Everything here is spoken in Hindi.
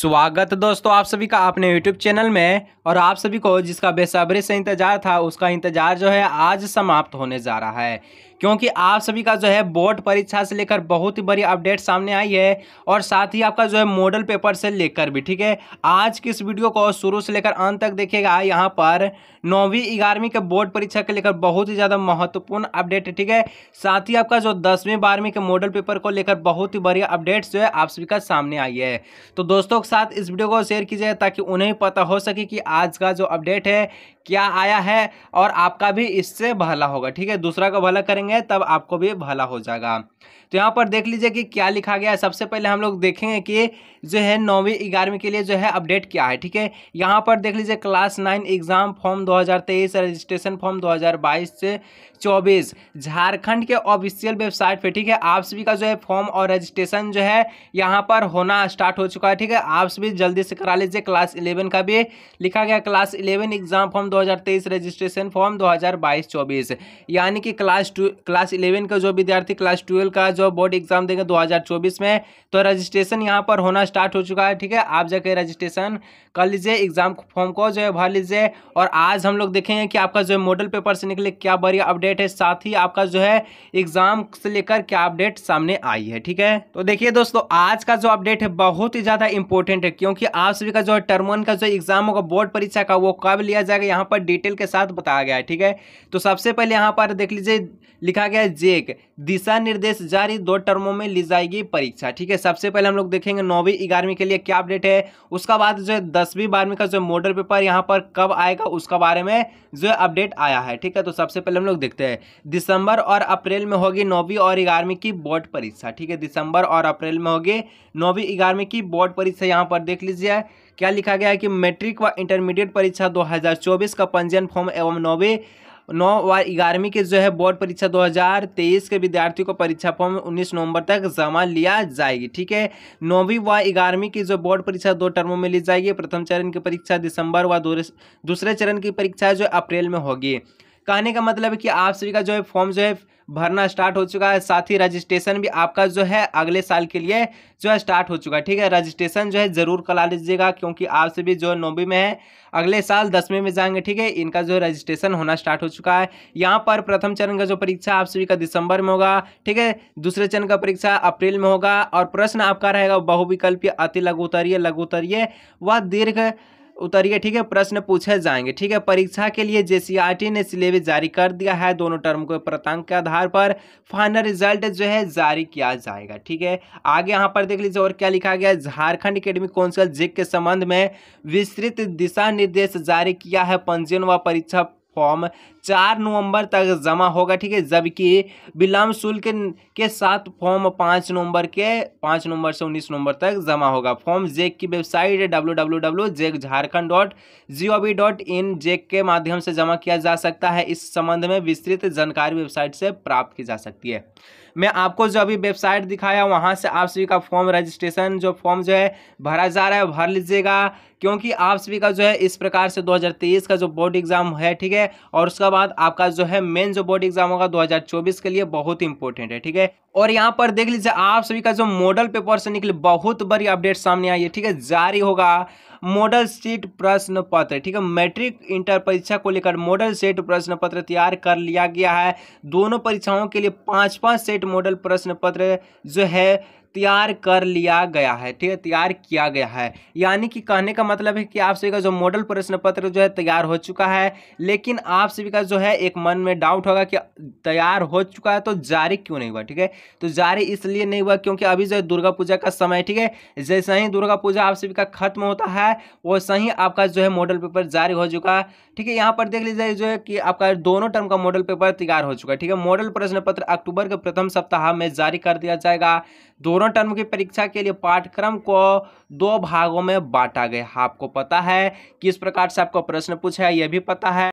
स्वागत है दोस्तों आप सभी का अपने यूट्यूब चैनल में और आप सभी को जिसका बेसब्री से इंतज़ार था उसका इंतज़ार जो है आज समाप्त होने जा रहा है क्योंकि आप सभी का जो है बोर्ड परीक्षा से लेकर बहुत ही बड़ी अपडेट सामने आई है और साथ ही आपका जो है मॉडल पेपर से लेकर भी ठीक है आज की इस वीडियो को शुरू से लेकर अंत तक देखिएगा यहाँ पर नौवीं ग्यारहवीं के बोर्ड परीक्षा के लेकर बहुत ही ज़्यादा महत्वपूर्ण अपडेट है ठीक है साथ ही आपका जो दसवीं बारहवीं के मॉडल पेपर को लेकर बहुत ही बड़ी अपडेट्स जो है आप सभी का सामने आई है तो दोस्तों साथ इस वीडियो को शेयर कीजिए ताकि उन्हें पता हो सके कि आज का जो अपडेट है क्या आया है और आपका भी इससे भला होगा ठीक है दूसरा का भला करेंगे तब आपको भी भला हो जाएगा तो यहाँ पर देख लीजिए कि क्या लिखा गया है सबसे पहले हम लोग देखेंगे कि जो है नौवीं ग्यारहवीं के लिए जो है अपडेट क्या है ठीक है यहाँ पर देख लीजिए class nine exam form 2023 registration form 2022 से 24 झारखंड के ऑफिशियल वेबसाइट पे ठीक है आप सभी का जो है फॉर्म और रजिस्ट्रेशन जो है यहाँ पर होना स्टार्ट हो चुका है ठीक है आप भी जल्दी से करा लीजिए क्लास इलेवन का भी लिखा गया class eleven exam form 2023 registration form 2022-24 यानी कि क्लास टू क्लास इलेवन का जो विद्यार्थी क्लास ट्वेल्व का जो बोर्ड एग्जाम देंगे 2024 में तो रजिस्ट्रेशन यहाँ पर होना स्टार्ट हो चुका है ठीक है आप जाके रजिस्ट्रेशन कर लीजिए एग्जाम फॉर्म को जो है भर लीजिए और आज हम लोग देखेंगे कि आपका जो है मॉडल पेपर से निकले क्या बड़ी अपडेट है साथ ही आपका जो है एग्जाम से लेकर क्या अपडेट सामने आई है ठीक है तो देखिए दोस्तों आज का जो अपडेट है बहुत ही ज़्यादा इंपोर्टेंट इंपॉर्टेंट है क्योंकि आप सभी का जो है टर्म वन का जो एग्जाम होगा बोर्ड परीक्षा का वो कब लिया जाएगा यहाँ पर डिटेल के साथ बताया गया है ठीक है तो सबसे पहले यहाँ पर देख लीजिए लिखा गया है जेक दिशा निर्देश जारी दो टर्मों में ली जाएगी परीक्षा ठीक है सबसे पहले हम लोग देखेंगे नौवीं ग्यारहवीं के लिए क्या अपडेट है उसका बाद जो है दसवीं बारहवीं का जो मॉडल पेपर यहाँ पर कब आएगा उसका बारे में जो है अपडेट आया है ठीक है तो सबसे पहले हम लोग देखते हैं दिसंबर और अप्रैल में होगी नौवीं और ग्यारहवीं की बोर्ड परीक्षा ठीक है दिसंबर और अप्रैल में होगी नौवीं ग्यारहवीं की बोर्ड परीक्षा यहाँ पर देख लीजिए क्या लिखा गया है कि मैट्रिक व इंटरमीडिएट परीक्षा 2024 का पंजीयन फॉर्म एवं नौवे नौ व ग्यारहवीं के जो है बोर्ड परीक्षा 2023 के विद्यार्थियों को परीक्षा फॉर्म 19 नवंबर तक जमा लिया जाएगी ठीक है नौवीं व ग्यारहवीं की जो बोर्ड परीक्षा दो टर्मों में ली जाएगी प्रथम चरण की परीक्षा दिसंबर व दूसरे चरण की परीक्षा जो अप्रैल में होगी कहने का मतलब है कि आप सभी का जो है फॉर्म जो है भरना स्टार्ट हो चुका है साथ ही रजिस्ट्रेशन भी आपका जो है अगले साल के लिए जो है स्टार्ट हो चुका है ठीक है रजिस्ट्रेशन जो है ज़रूर करा लीजिएगा क्योंकि आप सभी जो है नौवीं में है अगले साल दसवीं में जाएंगे ठीक है इनका जो रजिस्ट्रेशन होना स्टार्ट हो चुका है यहाँ पर प्रथम चरण का जो परीक्षा आप सभी का दिसंबर में होगा ठीक है दूसरे चरण का परीक्षा अप्रैल में होगा और प्रश्न आपका रहेगा बहुविकल्पीय अति लघुतरीय लघुतरीय व दीर्घ उतरिए ठीक है प्रश्न पूछे जाएंगे ठीक है परीक्षा के लिए जे ने सिलेबस जारी कर दिया है दोनों टर्म को प्रतांक के आधार पर फाइनल रिजल्ट जो है जारी किया जाएगा ठीक है आगे यहाँ पर देख लीजिए और क्या लिखा गया झारखंड अकेडमिक काउंसिल जिक के संबंध में विस्तृत दिशा निर्देश जारी किया है पंजीयन व परीक्षा फॉर्म चार नवंबर तक जमा होगा ठीक है जबकि विलम्ब शुल्क के साथ फॉर्म पाँच नवंबर के पाँच नवंबर से उन्नीस नवंबर तक जमा होगा फॉर्म जेक की website W W W JAC Jharkhand dot G O V dot in JAC के माध्यम से जमा किया जा सकता है इस संबंध में विस्तृत जानकारी वेबसाइट से प्राप्त की जा सकती है मैं आपको जो अभी वेबसाइट दिखाया वहाँ से आप सभी का फॉर्म रजिस्ट्रेशन जो फॉर्म जो है भरा जा रहा है भर लीजिएगा क्योंकि आप सभी का जो है इस प्रकार से 2023 का जो बोर्ड एग्जाम है ठीक है और उसके बाद आपका जो है मेन जो बोर्ड एग्जाम होगा 2024 के लिए बहुत इंपॉर्टेंट है ठीक है और यहाँ पर देख लीजिए आप सभी का जो मॉडल पेपर से निकले बहुत बड़ी अपडेट सामने आई है ठीक है जारी होगा मॉडल सीट प्रश्न पत्र ठीक है मैट्रिक इंटर परीक्षा को लेकर मॉडल सेट प्रश्न पत्र तैयार कर लिया गया है दोनों परीक्षाओं के लिए पांच पांच सेट मॉडल प्रश्न पत्र जो है तैयार कर लिया गया है ठीक है तैयार किया गया है यानी कि कहने का मतलब है कि आप सभी का जो मॉडल प्रश्न पत्र जो है तैयार हो चुका है लेकिन आप सभी का जो है एक मन में डाउट होगा कि तैयार हो चुका है तो जारी क्यों नहीं हुआ ठीक है तो जारी इसलिए नहीं हुआ क्योंकि अभी जो है दुर्गा पूजा का समय ठीक है जैसे ही दुर्गा पूजा आप सभी का खत्म होता है वैसे ही आपका जो है मॉडल पेपर जारी हो चुका है ठीक है यहाँ पर देख लीजिए जो है कि आपका दोनों टर्म का मॉडल पेपर तैयार हो चुका है ठीक है मॉडल प्रश्न पत्र अक्टूबर के प्रथम सप्ताह में जारी कर दिया जाएगा दोनों दोनों टर्म की परीक्षा के लिए पाठ्यक्रम को दो भागों में बांटा गया आपको पता है किस प्रकार से आपको प्रश्न पूछा है यह भी पता है